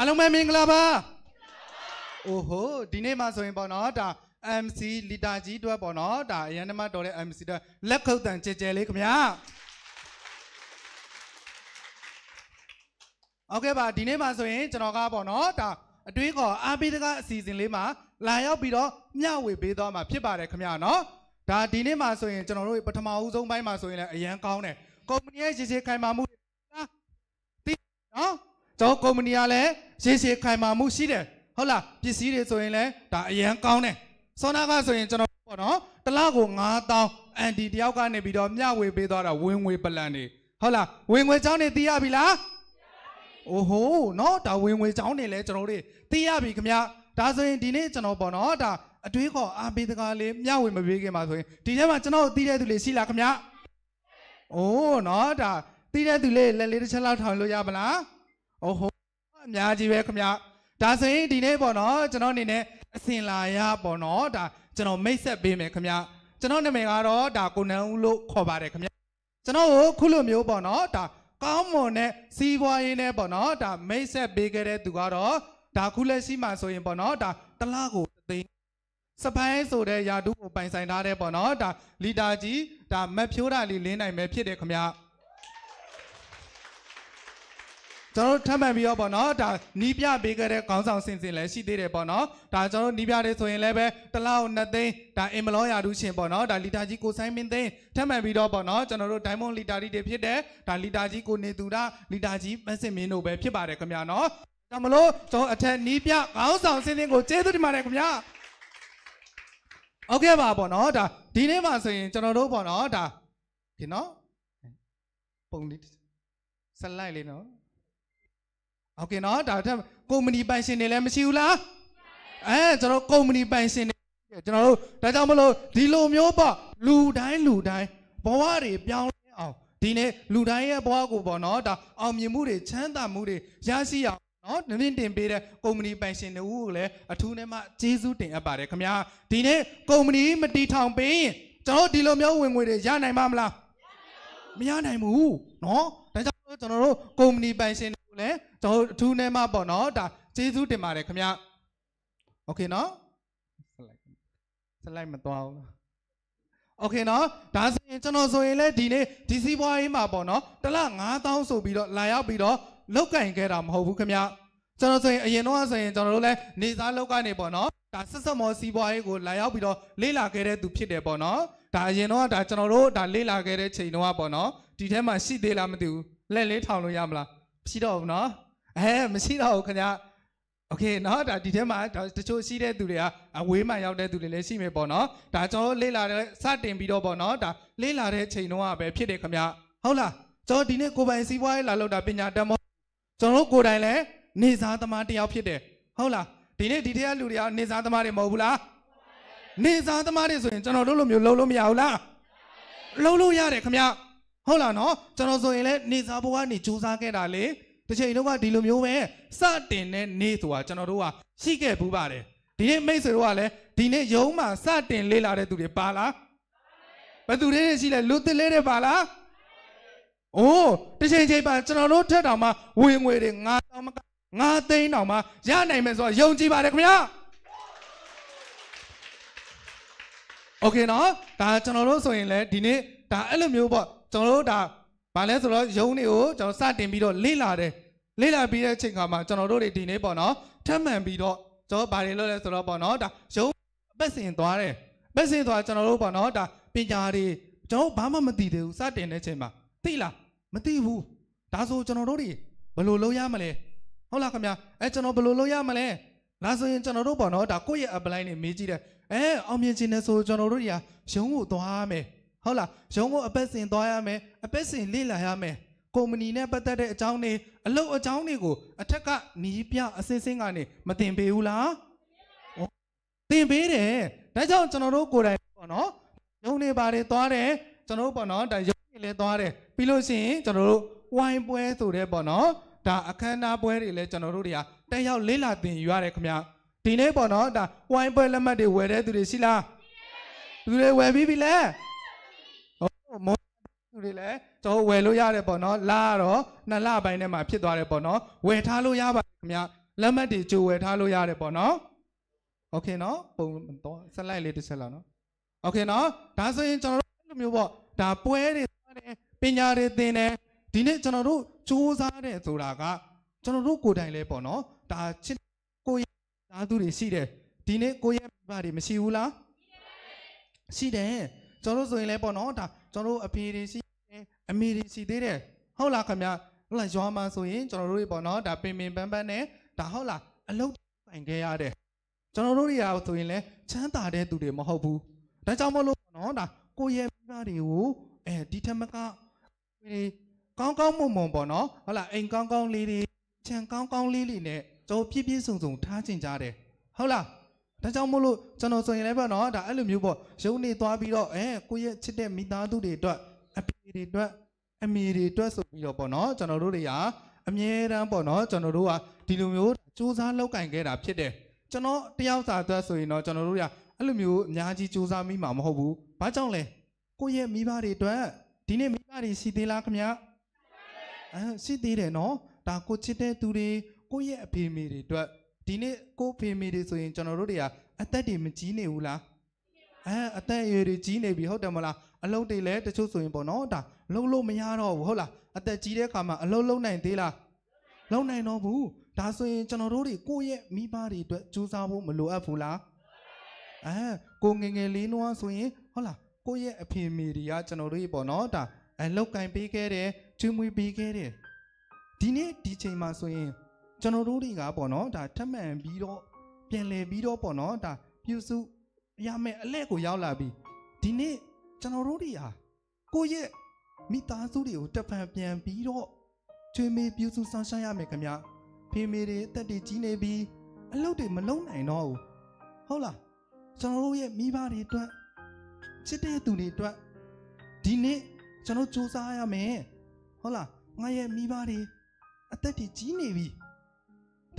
အားလုံးပဲမင်္ဂလာပါအိုဟိုဒီနေ့မှဆိုရင်ပေါ့နော်ဒါ MC လီတာကြီးတွဲပေါ့နော်ဒါအရန်တမတော်တဲ့ MC တွဲလက်ခုပ်တန်ကြဲကြဲလေးခင်ဗျာဟုတ်ကဲ့ပါဒီနေ့မှဆိုရင်ကျွန်တော်ကပေါ့နော်ဒါအတွေးခေါ်အားပေးတကားအစီအစဉ်လေးမှာလာရောက်ပြီးတော့မျှဝေပေးသွားမှာဖြစ်ပါတယ်ခင်ဗျာနော်ဒါဒီနေ့မှဆိုရင်ကျွန်တော်တို့ပထမဦးဆုံးပိုင်းမှာဆိုရင်လည်းအရန်ကောင်းတယ်ကုမ္ပဏီရဲ့ရေရှည်ခိုင်မာမှုတွေနော်ကျွန်တော်ကုမ္ပဏီကလည်းရေရှည်ခိုင်မာမှုရှိတယ်ဟုတ်လားပစ္စည်းတွေဆိုရင်လည်းဒါအရန်ကောင်းတယ်စောနာကဆိုရင်ကျွန်တော်ပေါ့နော်တလကို9000အန်တီတယောက်ကနေပြီးတော့မျှဝေပေးသွားတာဝင်ငွေပလန်တွေဟုတ်လားဝင်ငွေချောင်းတွေသိရပြီလားโอ้โหเนาะဒါဝင်ငွေချောင်းတွေလည်းကျွန်တော်တို့သိရပြီခင်ဗျာဒါဆိုရင်ဒီနေ့ကျွန်တော်ပေါ့နော်ဒါအတွေးခေါ်အားပေးတကားလေးမျှဝေမပေးခင်ပါဆိုရင်ဒီထဲမှာကျွန်တော်သိတဲ့သူလေးရှိလားခင်ဗျာအိုးเนาะဒါသိတဲ့သူလေးလက်လေးတစ်ချက်လောက်ထောင်လို့ရပါလား။အိုးဟုတ်အများကြီးပဲခင်ဗျာ။ဒါဆိုရင်ဒီနေ့ပေါ့နော်ကျွန်တော်အနေနဲ့အစင်လာရပေါ့နော်ဒါကျွန်တော်မိတ်ဆက်ပေးမယ်ခင်ဗျာ။ကျွန်တော်နာမည်ကတော့ဒါကိုနန်းဦးလို့ခေါ်ပါတယ်ခင်ဗျာ။ကျွန်တော်ကိုခုလိုမျိုးပေါ့နော်ဒါကောင်းမွန်တဲ့စီးပွားရေးနဲ့ပေါ့နော်ဒါမိတ်ဆက်ပေးခဲ့တဲ့သူကတော့ဒါခုလက်ရှိမှာဆိုရင်ပေါ့နော်ဒါတလားကိုသိန်းစပိုင်းဆိုတဲ့ယာတုကိုပိုင်ဆိုင်ထားတဲ့ပေါ့နော်ဒါလီတာကြီးဒါမက်ဖြိုးတာလေးလင်းနိုင်ပဲဖြစ်တယ်ခင်ဗျာ။ကျွန်တော်တို့ထပ်မံပြီးတော့ပေါ့နော်ဒါနီးပြပေးခဲ့တဲ့ခေါင်းဆောင်စင်စင်လည်းရှိသေးတယ်ပေါ့နော်ဒါကျွန်တော်တို့နီးပြတယ်ဆိုရင်လည်းပဲတလောက်နှစ်သိန်းဒါအင်မလောရာထုရှင်ပေါ့နော်ဒါလီတာကြီးကိုဆိုင်မင်းသိန်းထပ်မံပြီးတော့ပေါ့နော်ကျွန်တော်တို့ဒိုင်းမွန်လီတာတီတွေဖြစ်တဲ့ဒါလီတာကြီးကိုနေသူရလီတာကြီးမဆင်မင်းတို့ပဲဖြစ်ပါတယ်ခင်ဗျာနော်ဒါမလို့ကျွန်တော်အထက်နီးပြခေါင်းဆောင်စင်စင်ကိုကျေးဇူးတင်ပါတယ်ခင်ဗျာဟုတ်ကဲ့ပါပေါ့နော်ဒါဒီနေ့မှာဆိုရင်ကျွန်တော်တို့ပေါ့နော်ဒါခင်နော်ပုံလေးစလိုက်လေးနော်โอเคเนาะဒါထက်ကုမ္ပဏီပိုင်ရှင်တွေလည်းမရှိဘူးလားအဲကျွန်တော်ကုမ္ပဏီပိုင်ရှင်တွေကျွန်တော်တို့ဒါကြောင့်မလို့ဒီလိုမျိုးပေါ့လူတိုင်းလူတိုင်းဘဝတွေပြောင်းလဲအောင်ဒီနေ့လူတိုင်းရဲ့ဘဝကိုပေါ့နော်ဒါအောင်မြင်မှုတွေချမ်းသာမှုတွေရရှိအောင်နော်နင်းတင်ပေးတဲ့ကုမ္ပဏီပိုင်ရှင်တွေဦးကိုလည်းအထူးနဲ့မှကျေးဇူးတင်အပ်ပါတယ်ခင်ဗျာဒီနေ့ကုမ္ပဏီမတီထောင်ပေးရင်ကျွန်တော်ဒီလိုမျိုးဝင်ငွေတွေရနိုင်ပါမလားမရနိုင်ဘူးနော်ဒါကြောင့်ကျွန်တော်တို့ကုမ္ပဏီပိုင်ရှင်လဲကျွန်တော်အထူးနဲ့မှပေါ့နော်ဒါကျေးဇူးတင်ပါတယ်ခင်ဗျโอเคနော်ဆက်လိုက်ဆက်လိုက်မသွားဘူးโอเคเนาะဒါဆိုရင်ကျွန်တော်ဆိုရင်လည်းဒီနေ့ဒီစီးပွားရေးမှာပေါ့เนาะတစ်လ9000ဆိုပြီးတော့လာရောက်ပြီးတော့လောက်ကင်ခဲ့တာမဟုတ်ဘူးခင်ဗျကျွန်တော်ဆိုရင်အရင်တော့ဆိုရင်ကျွန်တော်တို့လည်းနေစားလောက်ကနေပေါ့နော်ဒါဆက်ဆက်မောစီးပွားရေးကိုလာရောက်ပြီးတော့လေ့လာခဲ့တဲ့သူဖြစ်တယ်ပေါ့နော်ဒါအရင်တော့ဒါကျွန်တော်တို့ဒါလေ့လာခဲ့တဲ့ချိန်တော့ပေါ့နော်ဒီထဲမှာရှိသေးလားမသိဘူးလက်လေးထောင်လို့ရမလားမရှိတော့ဘူးเนาะအဲမရှိတော့ဘူးခင်ဗျာโอเคเนาะဒါဒီထဲမှာတချို့ရှိတဲ့သူတွေကအဝေးမှရောက်တဲ့သူတွေလည်းရှိမယ်ပေါ့เนาะဒါကျွန်တော်လေ့လာတဲ့စတင်ပြီးတော့ပေါ့เนาะဒါလေ့လာတဲ့ချိန်တုန်းကပဲဖြစ်တယ်ခင်ဗျာဟုတ်လားကျွန်တော်ဒီနေ့ကိုပိုင်စီးပွားရေးလာလောက်တာပညာတတ်မဟုတ်ကျွန်တော်ကိုယ်တိုင်လည်းနေစားသမားတယောက်ဖြစ်တယ်ဟုတ်လားဒီနေ့ဒီထဲကလူတွေကနေစားသမားတွေမဟုတ်ဘူးလားနေစားသမားတွေဆိုရင်ကျွန်တော်တို့လိုမျိုးလုံးလို့မရဘူးလားလုံးလို့ရတယ်ခင်ဗျာဟုတ်လားနော်ကျွန်တော်ဆိုရင်လည်းနေစာဘဝကနေစူးစမ်းခဲ့တာလေတစ်ချိန်လုံးကဒီလိုမျိုးပဲစတင်တဲ့နေ့ဆိုတာကျွန်တော်တို့ကရှိခဲ့ဘူးပါတယ်ဒီနေ့မိတ်ဆွေတို့ကလည်းဒီနေ့ရုံးမှာစတင်လေ့လာတဲ့သူတွေပါလားဘယ်သူတွေရှိလဲလူသစ်လေးတွေပါလားအိုးတစ်ချိန်ချိန်ပါကျွန်တော်တို့ထက်တောင်မှဝင်ငွေတွေ9000မက9သိန်းတောင်မှရနိုင်မယ်ဆိုတော့ယုံကြည်ပါတယ်ခင်ဗျာโอเคเนาะဒါကျွန်တော်တို့ဆိုရင်လည်းဒီနေ့ဒါအဲ့လိုမျိုးပေါ့ကျွန်တော်တို့ဒါဘာလဲဆိုတော့ယုံတွေကိုကျွန်တော်စတင်ပြီးတော့လေ့လာတယ်လေ့လာပြီးတဲ့အချိန်ခါမှာကျွန်တော်တို့တွေဒီနေ့ပေါ့နော်ထပ်မံပြီးတော့ကျွန်တော်ဘာတွေလုပ်လဲဆိုတော့ပေါ့နော်ဒါယုံအပတ်စဉ်သွားတယ်ပတ်စဉ်သွားကျွန်တော်တို့ပေါ့နော်ဒါပညာတွေကျွန်တော်ဘာမှမသိသေးဘူးစတင်တဲ့အချိန်မှာသိလားမသိဘူးဒါဆိုကျွန်တော်တို့တွေဘယ်လိုလုပ်ရမလဲဟုတ်လားခင်ဗျအဲကျွန်တော်ဘယ်လိုလုပ်ရမလဲလာဆိုရင်ကျွန်တော်တို့ပေါ့နော်ဒါကိုယ့်ရဲ့ apply နေမေးကြည့်တယ်အဲအောင်မြင်ခြင်းနဲ့ဆိုကျွန်တော်တို့တွေကရုံးကိုသွားမယ်ဟုတ်လားရုံးကိုအပတ်စဉ်သွားရမယ်အပတ်စဉ်လေ့လာရမယ်ကုမ္ပဏီနဲ့ပတ်သက်တဲ့အကြောင်းတွေအလုပ်အကြောင်းတွေကိုအထက်ကနီးပြအစစ်စင်းကနေမတင်ပေးဘူးလားတင်ပေးတယ်ဒါကြောင့်ကျွန်တော်တို့ကိုယ်တိုင်ပေါ့နော်ရုံးနေပါတယ်သွားတယ်ကျွန်တော်တို့ပေါ့နော်ဒါရုံးနေလဲသွားတယ်ပြီးလို့ရှိရင်ကျွန်တော်တို့ဝိုင်းပွဲဆိုတဲ့ပေါ့နော်ဒါအခမ်းအနားပွဲတွေလဲကျွန်တော်တို့တွေကတက်ရောက်လေ့လာသင်ယူရတယ်ခင်ဗျဒီနေ့ပေါ့နော်ဒါဝိုင်းပွဲလက်မှတ်တွေဝယ်တဲ့သူတွေရှိလားသူတွေဝယ်ပြီးပြီလားမွန်သူတွေလည်းကျွန်တော်ဝယ်လို့ရတယ်ပေါ့နော်လာတော့နှစ်လပိုင်းထဲမှာဖြစ်သွားတယ်ပေါ့နော်ဝယ်ထားလို့ရပါခင်ဗျာလက်မှတ်တွေကြိုဝယ်ထားလို့ရတယ်ပေါ့နော်โอเคเนาะပုံတော့ဆက်လိုက်လေးတစ်ဆက်လာเนาะโอเคเนาะဒါဆိုရင်ကျွန်တော်တို့အဲ့လိုမျိုးပေါ့ဒါပွဲတွေသွားတယ်ပညာတွေသင်တယ်ဒီနေ့ကျွန်တော်တို့စူးစမ်းတယ်ဆိုတာကကျွန်တော်တို့ကိုယ်တိုင်လဲပေါ့เนาะဒါချစ်ကိုယ်ရဲ့ဓာတ်သူတွေရှိတယ်ဒီနေ့ကိုယ့်ရဲ့မိဘတွေမရှိဘူးလားရှိတယ်ကျွန်တော်တို့ဆိုရင်လည်းပေါ့နော်ဒါကျွန်တော်တို့အဖေတွေရှိအမေတွေရှိသေးတယ်ဟုတ်လားခင်ဗျဟုတ်လားရွာမှာဆိုရင်ကျွန်တော်တို့တွေပေါ့နော်ဒါပင်ပင်ပန်းပန်းနဲ့ဒါဟုတ်လားအလုပ်ပိုင်ခဲ့ရတယ်ကျွန်တော်တို့တွေကဆိုရင်လည်းချမ်းသာတဲ့သူတွေမဟုတ်ဘူးဒါကြောင့်မလို့ပေါ့နော်ဒါကိုယ့်ရဲ့မိဘတွေကိုအဲဒီထက်မကကောင်းကောင်းမွန်မွန်ပေါ့နော်ဟုတ်လားအိမ်ကောင်းကောင်းလေးတွေခြံကောင်းကောင်းလေးတွေနဲ့ကျွန်တော်ပြည့်ပြည့်စုံစုံထားကျင်ကြတယ်ဟုတ်လားဒါကြောင့်မို့လို့ကျွန်တော်ဆိုရင်လည်းပေါ့နော်ဒါအဲ့လိုမျိုးပေါ့ရုံနေသွားပြီးတော့အဲကိုယ့်ရဲ့ချစ်တဲ့မိသားစုတွေအတွက်အဖေတွေအတွက်အမေတွေအတွက်ဆိုပြီးတော့ပေါ့နော်ကျွန်တော်တို့တွေကအမြဲတမ်းပေါ့နော်ကျွန်တော်တို့ကဒီလိုမျိုးစူးစမ်းလောက်ကင်ခဲ့တာဖြစ်တယ်ကျွန်တော်တယောက်စာအတွက်ဆိုရင်တော့ကျွန်တော်တို့ကအဲ့လိုမျိုးအများကြီးစူးစမ်းမိမှာမဟုတ်ဘူးဘာကြောင့်လဲကိုယ့်ရဲ့မိဘတွေအတွက်ဒီနေ့မိဘတွေရှိသေးလားခင်ဗျအဲရှိသေးတယ်နော်ဒါကိုချစ်တဲ့သူတွေကိုယ့်ရဲ့အဖေမေတွေအတွက်ဒီနေ့ကိုဖေမေတွေဆိုရင် ကျွန်တော်တို့တွေကအသက်တွေမကြီးနေဘူးလားအဲအသက်အရွယ်တွေကြီးနေပြီဟုတ်တယ်မလားအလုပ်တွေလည်းတချို့ဆိုရင်ပေါ့နော်ဒါလုံးလို့မရတော့ဘူးဟုတ်လားအသက်ကြီးတဲ့အခါမှာအလုပ်လုံးနိုင်သေးလားလုံးနိုင်တော့ဘူးဒါဆိုရင်ကျွန်တော်တို့တွေကိုယ့်ရဲ့မိဘတွေအတွက်ကြိုးစားဖို့မလိုအပ်ဘူးလားအဲကိုငငယ်လေးနွားဆိုရင်ဟုတ်လားကိုယ့်ရဲ့အဖေမေတွေကကျွန်တော်တို့ပေါ့နော်ဒါအလောက်ကင်ပေးခဲ့တယ်ကျွေးမွေးပေးခဲ့တယ်ဒီနေ့ဒီချိန်မှာဆိုရင်ကျွန်တော်တို့တွေကပေါ့နော်ဒါထက်မှန်ပြီးတော့ပြန်လည်ပြီးတော့ပေါ့နော်ဒါပြုစုရမယ်အလဲကိုရောက်လာပြီဒီနေ့ကျွန်တော်တို့တွေဟာကိုယ့်ရဲ့မိသားစုတွေကိုတဖန်ပြန်ပြီးတော့ချွေးမေးပြုစုဆောင်ရှားရမယ်ခင်ဗျဖေမေတွေတက်တည်ကြီးနေပြီး အလုပ်တွေမလုံးနိုင်တော့ဘူးဟုတ်လားကျွန်တော်တို့ရဲ့မိဘတွေအတွက်ချစ်တဲ့သူတွေအတွက်ဒီနေ့ကျွန်တော်စူးစမ်းရမယ်ဟုတ်လားငါရဲ့မိဘတွေအသက်ကြီးနေပြီ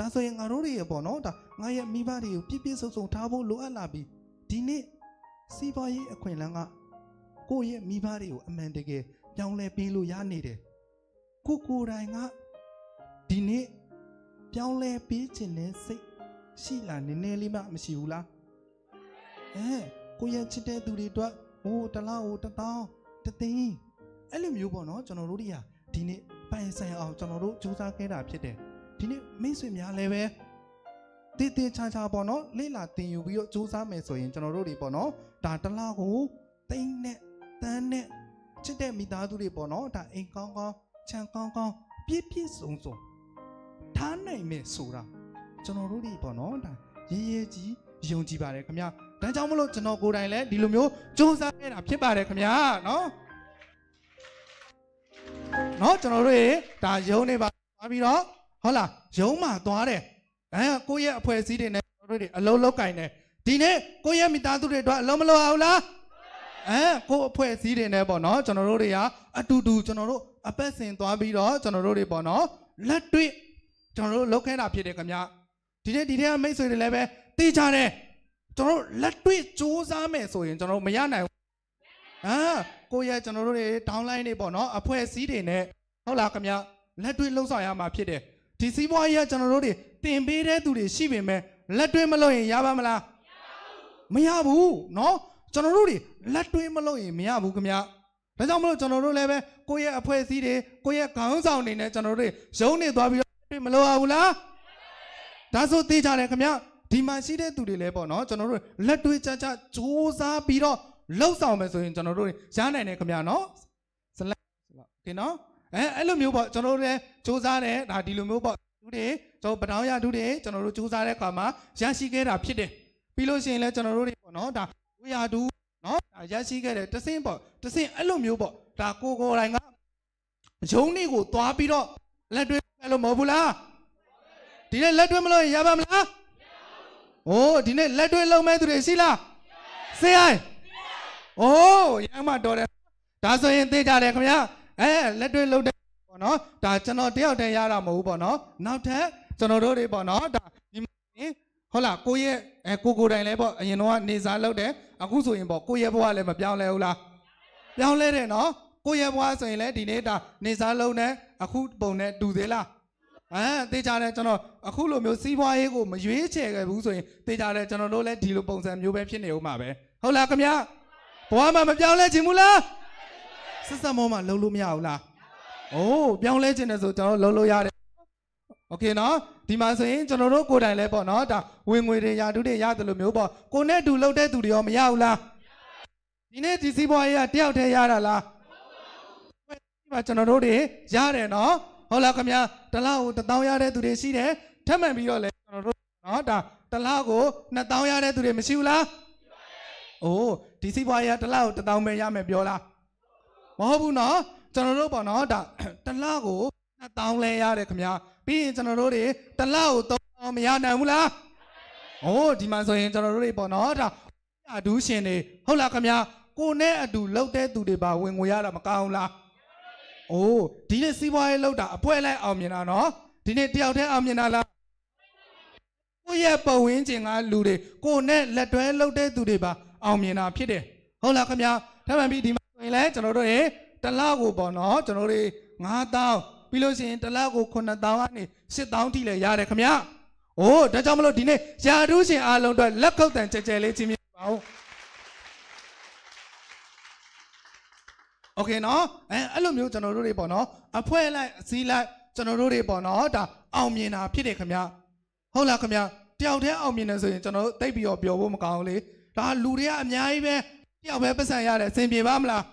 ဒါဆိုရင်ငါတို့တွေရပေါ့နော်ဒါငါရဲ့မိဘတွေကိုပြည့်ပြည့်စုံစုံထားဖို့လိုအပ်လာပြီဒီနေ့စီးပွားရေးအခွင့်အလမ်းကကိုယ့်ရဲ့မိဘတွေကိုအမှန်တကယ်ပြောင်းလဲပေးလို့ရနေတယ်ကိုကိုယ်တိုင်ကဒီနေ့ပြောင်းလဲပေးခြင်းနဲ့စိတ်ရှိလားနည်းနည်းလေးမှမရှိဘူးလားအဲကိုရဲ့ချစ်တဲ့သူတွေအတွက်ဟိုတလားဟိုတထောင်တသိန်းအဲ့လိုမျိုးပေါ့နော်ကျွန်တော်တို့တွေကဒီနေ့ပိုင်ဆိုင်အောင်ကျွန်တော်တို့စူးစမ်းခဲ့တာဖြစ်တယ်ဒီနေ့မိတ်ဆွေများလည်းပဲတည်တည်ချာချာပေါ့နော်လေ့လာသင်ယူပြီးတော့စူးစမ်းမယ်ဆိုရင် ကျွန်တော်တို့တွေပေါ့နော်ဒါတစ်လကိုသိန်းနဲ့တန်းနဲ့ချစ်တဲ့မိသားစုတွေပေါ့နော်ဒါအိမ်ကောင်းကောင်းခြံကောင်းကောင်းပြည့်ပြည့်စုံစုံထားနိုင်မယ်ဆိုတာကျွန်တော်တို့တွေပေါ့နော်ဒါရေးရေးကြီးယုံကြည်ပါတယ်ခင်ဗျာဒါကြောင့်မလို့ကျွန်တော်ကိုယ်တိုင်လည်းဒီလိုမျိုးစူးစမ်းနေတာဖြစ်ပါတယ်ခင်ဗျာနော်နော်ကျွန်တော်တို့ဒါယုံနေပါပြီးတော့ဟုတ်လားရုံးမှာသွားတယ်အဲကိုယ့်ရဲ့အဖွဲ့အစည်းတွေနဲ့တို့တွေအလုံးလောက်ကင်တယ်ဒီနေ့ကိုယ့်ရဲ့မိသားစုတွေအတွက်အလုံးမလောက်အောင်လားအဲကိုယ့်အဖွဲ့အစည်းတွေနဲ့ပေါ့နော်ကျွန်တော်တို့တွေကအတူတူကျွန်တော်တို့အပတ်စဉ်သွားပြီးတော့ကျွန်တော်တို့တွေပေါ့နော်လက်တွေ့ကျွန်တော်တို့လောက်ခဲတာဖြစ်တယ်ခင်ဗျဒီနေ့ဒီထဲကမိတ်ဆွေတွေလည်းပဲသိကြတယ်ကျွန်တော်တို့လက်တွေ့စူးစမ်းမယ်ဆိုရင်ကျွန်တော်တို့မရနိုင်ဘူးဟာကိုယ့်ရဲ့ကျွန်တော်တို့တွေ downline တွေပေါ့နော်အဖွဲ့အစည်းတွေနဲ့ဟုတ်လားခင်ဗျလက်တွေ့လှုပ်ဆောင်ရမှာဖြစ်တယ်ဒီစီးပွားရေးကကျွန်တော်တို့တွေတင်ပေးတဲ့သူတွေရှိပေမဲ့လက်တွဲမလုပ်ရင်ရပါမလားမရဘူးเนาะကျွန်တော်တို့တွေလက်တွဲမလုပ်ရင်မရဘူးခင်ဗျဒါကြောင့်မလို့ကျွန်တော်တို့လည်းပဲကိုယ့်ရဲ့အဖွဲ့အစည်းတွေကိုယ့်ရဲ့ခေါင်းဆောင်တွေနဲ့ကျွန်တော်တို့ရုံးနေသွားပြီးတော့တွေ့မလို့ရဘူးလားဒါဆိုသိကြတယ်ခင်ဗျဒီမှာရှိတဲ့သူတွေလည်းပေါ့နော်ကျွန်တော်တို့လက်တွေ့ကြကြစူးစမ်းပြီးတော့လှုပ်ဆောင်မယ်ဆိုရင်ကျွန်တော်တို့ရနိုင်တယ်ခင်ဗျနော်စလိုက်ဒီနော်အဲအဲ့လိုမျိုးပေါ့ကျွန်တော်တို့လည်းစူးစမ်းတယ်ဒါဒီလိုမျိုးပေါ့ဒုတွေကျွန်တော်ပထောင်ရဒုတွေကျွန်တော်တို့စူးစမ်းတဲ့အခါမှာရရှိခဲ့တာဖြစ်တယ်ပြီးလို့ရှိရင်လည်းကျွန်တော်တို့တွေပေါ့နော်ဒါဝိရာဒုနော်ဒါရရှိခဲ့တယ်တစင်းပေါ့တစင်းအဲ့လိုမျိုးပေါ့ဒါကိုကိုယ်တိုင်ကရုံးနေကို သွားပြီးတော့လက်တွဲအဲ့လိုမဟုတ်ဘူးလားဒီနေ့လက်တွဲမလို့ရပါမလားဟိုးဒီနေ့လက်တွဲလုံးမဲ့သူတွေရှိလားစေးအိုးရမ်းမတော်တယ်ဒါဆိုရင်သိကြတယ်ခင်ဗျာအဲလက်တွေ့လုပ်တဲ့ပေါ့နော်ဒါကျွန်တော်တယောက်တည်းရတာမဟုတ်ဘူးပေါ့နော်နောက်ထပ်ကျွန်တော်တို့တွေပေါ့နော်ဒါဒီဟုတ်လားကိုရဲ့အဲကိုကိုတိုင်လဲပေါ့အရင်တော့ကနေစားလုပ်တယ်အခုဆိုရင်ပေါ့ကိုရဲ့ဘဝလည်းမပြောင်းလဲဘူးလားပြောင်းလဲတယ်နော်ကိုရဲ့ဘဝဆိုရင်လည်းဒီနေ့ဒါနေစားလုပ်နေအခုပုံနဲ့တူသေးလားအဲတေးကြတယ်ကျွန်တော်အခုလိုမျိုးစီးပွားရေးကိုမရွေးချယ်ခဲ့ဘူးဆိုရင်တေးကြတယ်ကျွန်တော်တို့လည်းဒီလိုပုံစံမျိုးပဲဖြစ်နေဦးမှာပဲဟုတ်လားခင်ဗျာဘဝမှာမပြောင်းလဲခြင်းဘူးလားဆက်ဆက်မောမှာလုံးလို့မရဘူးလားအိုးပြောင်းလဲခြင်းနဲ့ဆိုကျွန်တော်လုံးလို့ရတယ်โอเคเนาะဒီမှာဆိုရင်ကျွန်တော်တို့ကိုယ်တိုင်လဲပေါ့เนาะဒါဝင်ငွေတွေရာထူးတွေရတယ်လို့မျိုးပေါ့ကိုနဲ့တူလောက်တဲ့သူတွေရောမရဘူးလားဒီနေ့ဒီစီးပွားရေးကတယောက်တည်းရတာလားဒီမှာကျွန်တော်တို့တွေရတယ်เนาะဟုတ်လားခင်ဗျာတလားကို1000ရတဲ့သူတွေရှိတယ်ထပ်မှန်ပြီးတော့လဲကျွန်တော်တို့เนาะဒါတလားကို2000ရတဲ့သူတွေမရှိဘူးလားအိုးဒီစီးပွားရေးကတလားကို1000ပဲရမယ်ပြောလားမဟုတ်ဘူးနော်ကျွန်တော်တို့ပေါ့နော်ဒါတလကိုတောင်းလဲရတယ်ခင်ဗျာပြီးရင်ကျွန်တော်တို့တွေတလကိုတောင်းမရနိုင်ဘူးလားအိုးဒီမှာဆိုရင်ကျွန်တော်တို့တွေပေါ့နော်ဒါအတူရှင်တွေဟုတ်လားခင်ဗျာကိုနဲ့အတူလှုပ်တဲ့သူတွေပါ ဝင်ငွေရတာမကောင်းလားအိုးဒီနေ့စီးပွားရေးလှုပ်တာအပွဲလိုက်အောင်မြင်တာနော်ဒီနေ့တယောက်တည်းအောင်မြင်တာလားကိုရဲ့ပဝင်းကျင်ကလူတွေကိုနဲ့လက်တွဲလှုပ်တဲ့သူတွေပါအောင်မြင်တာဖြစ်တယ်ဟုတ်လားခင်ဗျာဒါမှမဟုတ်ဒီဆိုရင်လည်းကျွန်တော်တို့ရေတလကိုပေါ့နော်ကျွန်တော်တို့9000ပြီးလို့ရှိရင်တလကို9000ကနေ7000ထိလည်းရတယ်ခင်ဗျာ။အိုးဒါကြောင့်မလို့ဒီနေ့ယာတုရှင်အားလုံးအတွက်လက်ကုပ်တန်ကြဲကြဲလေးချင်းပြပါဦး။ Okay နော်အဲအဲ့လိုမျိုးကျွန်တော်တို့တွေပေါ့နော်အဖွဲလိုက်အစည်းလိုက်ကျွန်တော်တို့တွေပေါ့နော်ဒါအောင်မြင်တာဖြစ်တယ်ခင်ဗျာ။ဟုတ်လားခင်ဗျာ။တယောက်တည်းအောင်မြင်တယ်ဆိုရင်ကျွန်တော်တို့တိတ်ပြီးတော့ပျော်ဖို့မကောင်းဘူးလေ။ဒါလူတွေကအများကြီးပဲတယောက်ပဲပတ်စံရတယ်အဆင်ပြေပါမလား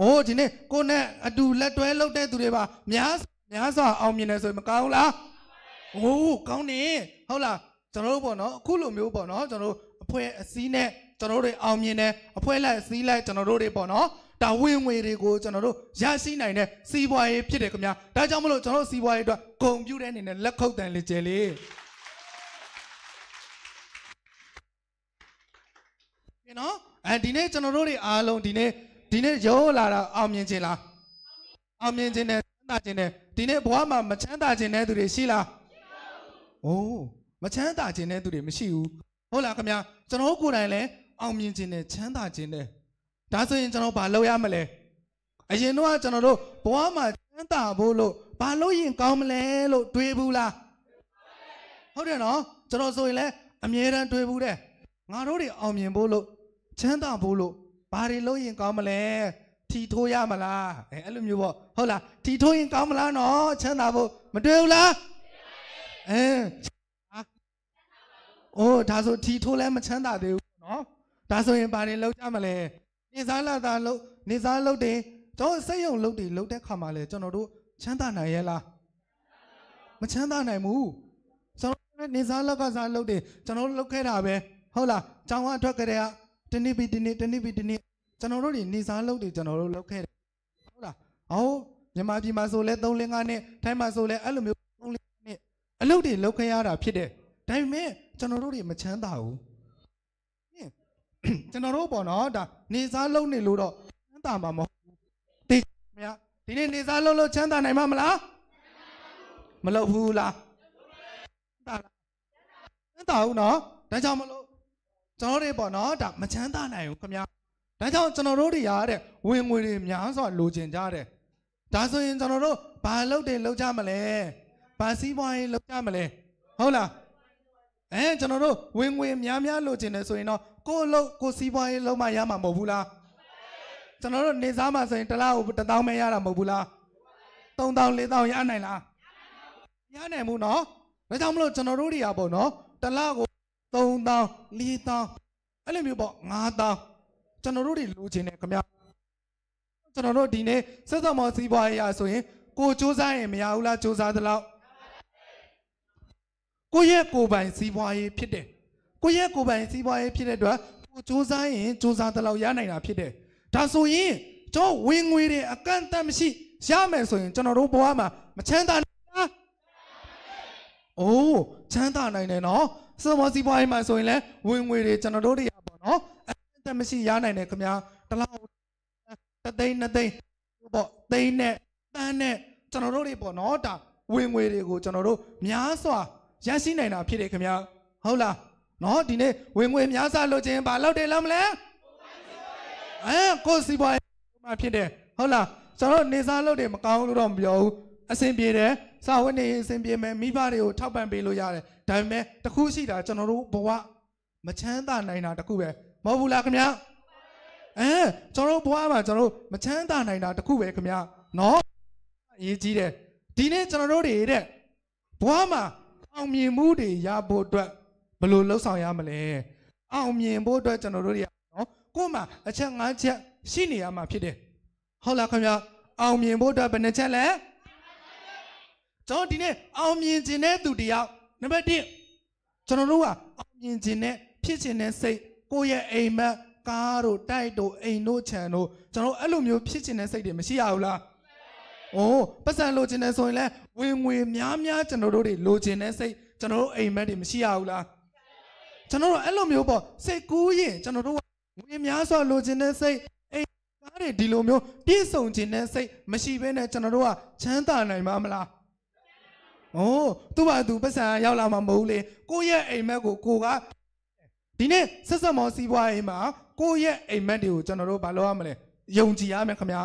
အိုးဒီနေ့ကိုနဲ့အတူလက်တွဲလုပ်တဲ့သူတွေပါများများစွာအောင်မြင်တယ်ဆိုရင်မကောင်းလားအိုးကောင်းနေဟုတ်လားကျွန်တော်တို့ပေါ့နော်အခုလိုမျိုးပေါ့နော်ကျွန်တော်တို့အဖွဲအစည်းနဲ့ကျွန်တော်တို့အောင်မြင်တယ်အဖွဲလိုက်အစည်းလိုက်ကျွန်တော်တို့တွေပေါ့နော်ဒါဝင်ငွေတွေကိုကျွန်တော်တို့ရရှိနိုင်တဲ့စီးပွားရေးဖြစ်တယ်ခင်ဗျာဒါကြောင့်မလို့ကျွန်တော်တို့စီးပွားရေးအတွက်ဂုံပြူတဲ့အနေနဲ့လက်ခုပ်တန်လေကျယ်လေးနော်အဲဒီနေ့ကျွန်တော်တို့တွေအားလုံးဒီနေ့ဒီနေ့ရောလာတာအောင်မြင်ခြင်းလားအောင်မြင်ခြင်းနဲ့ချမ်းသာခြင်းနဲ့ဒီနေ့ဘဝမှာမချမ်းသာခြင်းတဲ့သူတွေရှိလားမရှိပါဘူး။အိုးမချမ်းသာခြင်းတဲ့သူတွေမရှိဘူး။ဟုတ်လားခင်ဗျာကျွန်တော်ကိုယ်တိုင်လည်းအောင်မြင်ခြင်းနဲ့ချမ်းသာခြင်းနဲ့ဒါဆိုရင်ကျွန်တော်ဘာလုပ်ရမလဲ။အရင်တော့ကျွန်တော်တို့ဘဝမှာချမ်းသာဖို့လို့ဘာလုပ်ရင်ကောင်းမလဲလို့တွေးဘူးလား။ဟုတ်တယ်နော်ကျွန်တော်ဆိုရင်လည်းအမြဲတမ်းတွေးဘူးတဲ့။ငါတို့တွေအောင်မြင်ဖို့လို့ချမ်းသာဖို့လို့ဘာတွေလုပ်ရင်ကောင်းမလဲထီထိုးရမလားအဲအဲ့လိုမျိုးပေါ့ဟုတ်လားထီထိုးရင်ကောင်းမလားနော်ချမ်းသာဖို့မတွေ့ဘူးလားအင်းအိုးဒါဆိုထီထိုးလဲမချမ်းသာသေးဘူးနော်ဒါဆိုရင်ဘာတွေလုပ်ကြမလဲနေစားလာတာလုပ်နေစားလုပ်တယ်ကျွန်တော်စိတ်ယုံလုပ်တယ်လုပ်တဲ့ခါမှာလဲကျွန်တော်တို့ချမ်းသာနိုင်ရဲ့လားမချမ်းသာနိုင်ဘူးကျွန်တော်နေစားလောက်ကစားလုပ်တယ်ကျွန်တော်လုပ်ခဲ့တာပဲဟုတ်လားကျောင်းကထွက်ကြတဲ့တနေ့ပြီးတနေ့တနေ့ပြီးတနေ့ကျွန်တော်တို့တွေနေစားလုပ်တွေကျွန်တော်တို့လုပ်ခဲ့တယ်ဟုတ်လားအော်မြန်မာပြည်မှာဆိုလဲ3လ5နှစ်ထိုင်းမှာဆိုလဲအဲ့လိုမျိုး3လ5နှစ်အလုပ်တွေလုပ်ခဲ့ရတာဖြစ်တယ်ဒါပေမဲ့ကျွန်တော်တို့တွေမချမ်းသာဘူးကျွန်တော်တို့ပေါ့နော်ဒါနေစားလုပ်နေလို့တော့ချမ်းသာမှာမဟုတ်ဘူးတေးမရဒီနေ့နေစားလုပ်လို့ချမ်းသာနိုင်မှာမလားမလုပ်ဘူးလားချမ်းသာလားချမ်းသာဘူးနော်ဒါကြောင့်မလို့ကျွန်တော်တွေပေါ့နော်ဒါမချမ်းသာနိုင်ဘူးခင်ဗျာဒါကြောင့်ကျွန်တော်တို့တွေရတဲ့ဝင်ငွေတွေများစွာလိုချင်ကြတယ်ဒါဆိုရင်ကျွန်တော်တို့ဘာလုပ်တယ်လုပ်ကြမလဲဘာစီးပွားရေးလုပ်ကြမလဲဟုတ်လားအဲကျွန်တော်တို့ဝင်ငွေများများလိုချင်တယ်ဆိုရင်တော့ကိုယ်လုပ်ကိုယ်စီးပွားရေးလုပ်မှရမှာမဟုတ်ဘူးလားကျွန်တော်တို့နေစားမှာဆိုရင်တစ်လားကိုတစ်တောင်းပဲရတာမဟုတ်ဘူးလား3000 4000ရနိုင်လားရနိုင်ဘူးเนาะဒါကြောင့်မလို့ကျွန်တော်တို့တွေကပေါ့เนาะတစ်လားကို3000 4000အဲ့လိုမျိုးပေါ့9000ကျွန်တော်တို့တွေလိုချင်တယ်ခင်ဗျာကျွန်တော်တို့ဒီနေ့စစ်ဆောင်မစီးပွားရေးအရဆိုရင် ကိုစူးစမ်းရင်မရဘူးလားစူးစမ်းသလောက်ကိုရဲ့ကိုပိုင်စီးပွားရေးဖြစ်တယ်ကိုရဲ့ကိုပိုင်စီးပွားရေးဖြစ်တဲ့အတွက်ကိုစူးစမ်းရင်စူးစမ်းသလောက်ရနိုင်တာဖြစ်တယ်ဒါဆိုရင် ကျွန်တော်ဝင်ငွေတွေအကန့်အသတ်မရှိရမယ်ဆိုရင်ကျွန်တော်တို့ဘဝမှာမချမ်းသာဘူးလားအိုးချမ်းသာနိုင်တယ်နော်စောမစီပွားရေးမှာဆိုရင်လည်းဝင်ငွေတွေကျွန်တော်တို့တွေရပါတော့အတက်မရှိရနိုင်တယ်ခင်ဗျာတလောက်တသိန်းနှစ်သိန်းပေါ့သိန်းနဲ့တန်းနဲ့ကျွန်တော်တို့တွေပေါ့နော်ဒါဝင်ငွေတွေကိုကျွန်တော်တို့များစွာရရှိနိုင်တာဖြစ်တယ်ခင်ဗျာ ဟုတ်လားနော်ဒီနေ့ဝင်ငွေများစွာလိုချင်ဘာလောက်တယ်လောက်မလဲအဲကိုစီပွားရေးမှာဖြစ်တယ်ဟုတ်လားကျွန်တော်နေစားလုပ်တယ်မကောင်းလို့တော့မပြောဘူးအဆင်ပြေတယ်စာဝတ်နေရင်အဆင်ပြေမယ်မိဘတွေကိုထောက်ပံ့ပေးလို့ရတယ်ဒါပေမဲ့တခုရှိတာကျွန်တော်တို့ဘဝမချမ်းသာနိုင်တာတခုပဲမဟုတ်ဘူးလားခင်ဗျာအဲကျွန်တော်တို့ဘဝမှာကျွန်တော်တို့မချမ်းသာနိုင်တာတခုပဲခင်ဗျာနော်အရေးကြီးတယ်ဒီနေ့ကျွန်တော်တို့တွေတဲ့ဘဝမှာအောင်မြင်မှုတွေရဖို့အတွက်ဘယ်လိုလှုပ်ဆောင်ရမလဲအောင်မြင်ဖို့အတွက်ကျွန်တော်တို့တွေနော်ကို့မှာအချက်၅ချက်ရှိနေရမှာဖြစ်တယ်ဟုတ်လားခင်ဗျာအောင်မြင်ဖို့အတွက်ဘယ်နှချက်လဲကျွန်တော်ဒီနေ့အောင်မြင်ခြင်းတဲ့သူတယောက်နံပါတ်1ကျွန်တော်တို့ကအောင်မြင်ခြင်းနဲ့ဖြစ်ခြင်းနဲ့စိတ်ကိုယ့်ရဲ့အိမ်မက်ကားတို့တိုက်တို့အိမ်တို့ခြံတို့ကျွန်တော်အဲ့လိုမျိုး ဖြစ်ခြင်းတဲ့စိတ်တွေမရှိရဘူးလား။အိုးပတ်စံလိုချင်တယ်ဆိုရင်လည်းဝင်ငွေများများကျွန်တော်တို့တွေလိုချင်တဲ့စိတ်ကျွန်တော်တို့အိမ်မက်တွေမရှိရဘူးလား။ကျွန်တော်တို့အဲ့လိုမျိုးပေါ့စိတ်ကူးရင်ကျွန်တော်တို့ငွေများစွာလိုချင်တဲ့စိတ်အိမ်ကားတွေဒီလိုမျိုးပြည့်စုံချင်တဲ့စိတ်မရှိဘဲနဲ့ကျွန်တော်တို့ကချမ်းသာနိုင်မှာမလား။ဩသူ့ဘာသူပတ်စံရောက်လာမှာမဟုတ်လေကိုရဲ့အိမ်မက်ကိုကိုကဒီနေ့ဆက်ဆက်မောစီးပွားရေးမှာကိုရဲ့အိမ်မက်တွေကိုကျွန်တော်တို့ဘာလုပ်ရမလဲယုံကြည်ရမယ်ခင်ဗျာ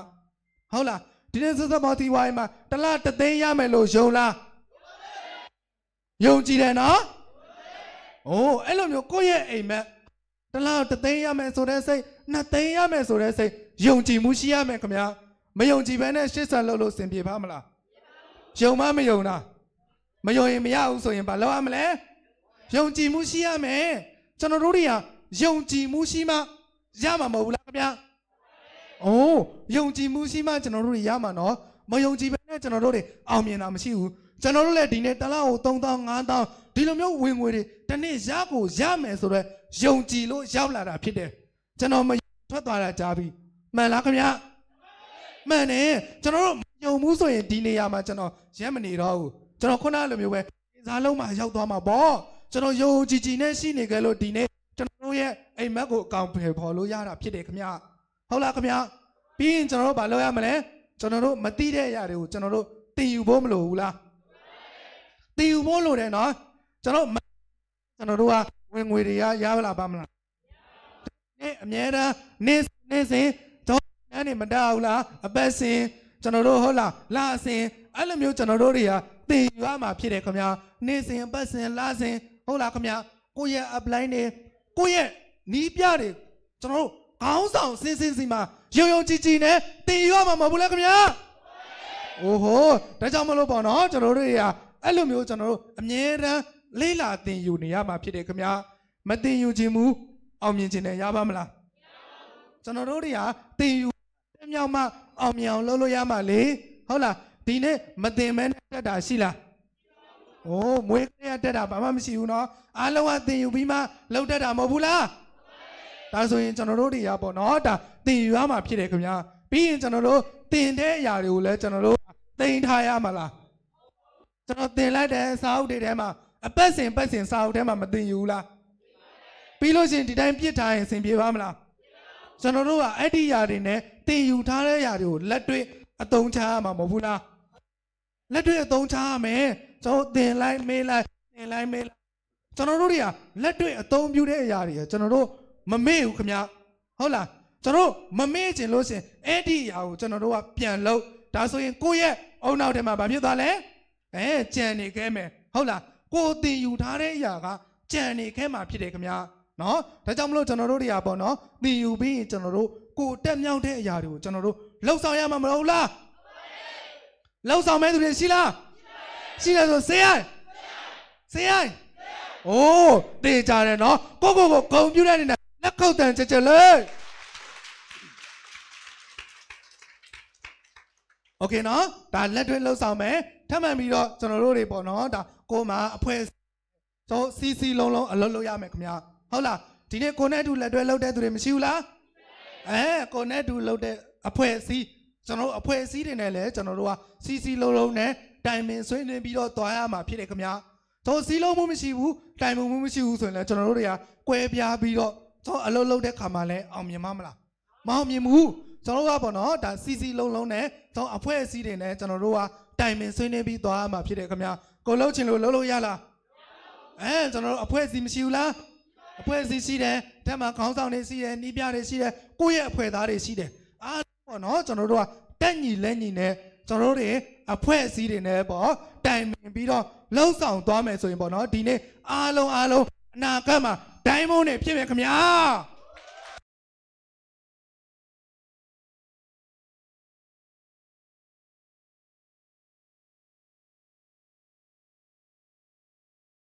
ဟုတ်လားဒီနေ့ဆက်ဆက်မောစီးပွားရေးမှာတလားတသိန်းရမယ်လို့ယုံလားယုံကြည်တယ်နော်ဩအဲ့လိုမျိုးကိုရဲ့အိမ်မက်တလားတသိန်းရမယ်ဆိုတဲ့စိတ်နှစ်သိန်းရမယ်ဆိုတဲ့စိတ်ယုံကြည်မှုရှိရမယ်ခင်ဗျာမယုံကြည်ဘဲနဲ့ရှစ်ဆက်လို့လို့စင်ပြေပါမလားယုံမမယုံလားမယုံရင်မရဘူးဆိုရင်ဘာလုပ်ရမလဲယုံကြည်မှုရှိရမယ်ကျွန်တော်တို့တွေကယုံကြည်မှုရှိမှရမှာမဟုတ်ဘူးလားခင်ဗျာအိုးယုံကြည်မှုရှိမှကျွန်တော်တို့တွေရမှာနော်မယုံကြည်ဘဲနဲ့ကျွန်တော်တို့တွေအောင်မြင်တာမရှိဘူးကျွန်တော်တို့လည်းဒီနေ့တလားကို3000 5000ဒီလိုမျိုးဝင်ငွေတွေတနေ့ရကိုရမယ်ဆိုတော့ယုံကြည်လို့ရောက်လာတာဖြစ်တယ်ကျွန်တော်မထွက်သွားတာကြားပြီမှန်လားခင်ဗျာမှန်တယ်ကျွန်တော်တို့မယုံဘူးဆိုရင်ဒီနေရာမှာကျွန်တော်ရက်မနေတော့ဘူးကျွန်တော်ခုနလိုမျိုးပဲအစားလုံးမှာရောက်သွားမှာပေါ့ကျွန်တော်ယုံကြည်ကြည်နဲ့ရှိနေကြလို့ဒီနေ့ကျွန်တော်တို့ရဲ့အိမ်မက်ကိုအကောင်ဖယ်ပေါ်လို့ရတာဖြစ်တယ်ခင်ဗျဟုတ်လားခင်ဗျပြီးရင်ကျွန်တော်တို့ဘာလုပ်ရမလဲကျွန်တော်တို့မသိတဲ့အရာတွေကိုကျွန်တော်တို့သင်ယူဖို့မလိုဘူးလားသင်ယူဖို့လိုတယ်နော်ကျွန်တော်ကျွန်တော်တို့ကဝင်ငွေတွေရရလာပါမလားနေ့အများအားနေ့နေ့စဉ်တော့နန်းနေမတတ်ဘူးလားအပတ်စဉ်ကျွန်တော်တို့ဟုတ်လားလအစဉ်အဲ့လိုမျိုးကျွန်တော်တို့တွေကသင်ယူရမှာဖြစ်တယ်ခင်ဗျာ နေ့စဉ်ပတ်စဉ်လစဉ်ဟုတ်လားခင်ဗျာကိုယ့်ရဲ့ apply တွေကိုယ့်ရဲ့နီးပြတွေကျွန်တော်တို့ခေါင်းဆောင်စင်းစင်းစီမှာယုံယုံကြည်ကြည်နဲ့သင်ယူရမှာမဟုတ်ဘူးလားခင်ဗျာโอ้โหဒါကြောင့်မလို့ပေါ့နော်ကျွန်တော်တို့တွေကအဲ့လိုမျိုးကျွန်တော်တို့အမြဲတမ်းလေးလာသင်ယူနေရမှာဖြစ်တယ်ခင်ဗျာမသင်ယူခြင်းမူအောင်မြင်ခြင်းနဲ့ရပါမလားကျွန်တော်တို့တွေကသင်ယူမြောက်မှ အောင်မြင်အောင်လုပ်လို့ရမှာလေဟုတ်လားဒီနေ့မတင်မဲတက်တာရှိလားโอ้မွေးကလေးတက်တာဘာမှမရှိဘူးเนาะအားလုံးကသင်ယူပြီးမှလောက်တက်တာမဟုတ်ဘူးလားဒါဆိုရင်ကျွန်တော်တို့တွေရပေါ့เนาะဒါသင်ယူရမှာဖြစ်တယ်ခင်ဗျာပြီးရင်ကျွန်တော်တို့သင်တဲ့အရာတွေကိုလည်းကျွန်တော်တို့သင်ထားရမှာလားကျွန်တော်သင်လိုက်တဲ့စာအုပ်တွေထဲမှာအပတ်စဉ်ပတ်စဉ်စာအုပ်ထဲမှာမသင်ယူလားပြီးလို့ရှိရင်ဒီတိုင်းပြစ်ထားရင်အဆင်ပြေပါမလားကျွန်တော်တို့ကအဲ့ဒီຢာတွေနဲ့သင်ယူထားတဲ့ຢာတွေကိုလက်တွေ့အသုံးချရမှာမဟုတ်ဘူးလားလက်တွေ့အသုံးချရမယ်ကျွန်တော်သင်လိုက်မေးလိုက်သင်လိုက်မေးလိုက်ကျွန်တော်တို့တွေကလက်တွေ့အသုံးပြုတဲ့အရာတွေကကျွန်တော်တို့မမေ့ဘူးခင်ဗျဟုတ်လားကျွန်တော်မမေ့ချင်လို့ရှင်အဲ့ဒီအရာကိုကျွန်တော်တို့ကပြန်လို့ဒါဆိုရင်ကိုယ့်ရဲ့အုံနောက်ထဲမှာဘာဖြစ်သွားလဲအဲကြံနေခဲ့မယ်ဟုတ်လားကိုယ်တင်ယူထားတဲ့အရာကကြံနေခဲ့မှာဖြစ်တယ်ခင်ဗျနော်ဒါကြောင့်မလို့ကျွန်တော်တို့တွေကပေါ့နော်တင်ယူပြီးရင်ကျွန်တော်တို့ကိုယ်တက်မြောက်တဲ့အရာတွေကိုကျွန်တော်တို့လှုပ်ဆောင်ရမှာမဟုတ်လားလောက်ဆောင်မဲ့သူတွေရှိလားရှိတယ်ဆိုစေရိုင်းစေရိုင်းအိုးတေကြတယ်နော်ကိုကိုကိုဂုံပြူတဲ့အနေနဲ့လက်ခုပ်တန်ချက်ချက်လေးโอเคနော်ဒါလက်တွဲလှုပ်ဆောင်မယ်ထပ်မံပြီးတော့ကျွန်တော်တို့တွေပေါ့နော်ဒါကိုမှအဖွဲတော့စီစီလုံးလုံးအလုပ်လုပ်ရမယ်ခင်ဗျာ ဟုတ်လားဒီနေ့ကိုနဲ့အတူလက်တွဲလှုပ်တဲ့သူတွေမရှိဘူးလားအဲကိုနဲ့အတူလှုပ်တဲ့အဖွဲစီးကျွန်တော်တို့အဖွဲ့အစည်းတွေနဲ့လည်းကျွန်တော်တို့ကစီစီလုံးလုံးနဲ့တိုင်ပင်ဆွေးနွေးပြီးတော့သွားရမှာဖြစ်တယ်ခင်ဗျာသောစီလုံးမှုမရှိဘူးတိုင်ပင်မှုမရှိဘူးဆိုရင်လည်းကျွန်တော်တို့တွေကကွဲပြားပြီးတော့သောအလုပ်လုပ်တဲ့ခါမှာလည်းအောင်မြင်မှာမလားမအောင်မြင်ဘူးကျွန်တော်တို့ကပေါ့နော်ဒါစီစီလုံးလုံးနဲ့သောအဖွဲ့အစည်းတွေနဲ့ကျွန်တော်တို့ကတိုင်ပင်ဆွေးနွေးပြီးသွားရမှာဖြစ်တယ်ခင်ဗျာကိုလှုပ်ချင်လို့လှုပ်လို့ရလားအဲကျွန်တော်တို့အဖွဲ့အစည်းမရှိဘူးလားအဖွဲ့အစည်းရှိတယ်တက်မှာခေါင်းဆောင်တွေရှိတယ်နှီးပြတွေရှိတယ်ကိုယ့်ရဲ့အဖွဲ့သားတွေရှိတယ်ပေါ့နော်ကျွန်တော်တို့ကတက်ညီလက်ညီနဲ့ကျွန်တော်တို့တွေအဖွဲ့အစည်းတွေနဲ့ပေါ့တိုင်ပင်ပြီးတော့လှုပ်ဆောင်သွားမယ်ဆိုရင်ပေါ့နော်ဒီနေ့အားလုံးအားလုံးအနာဂတ်မှာဒိုင်းမုန်းတွေဖြစ်မယ်ခင်ဗျာ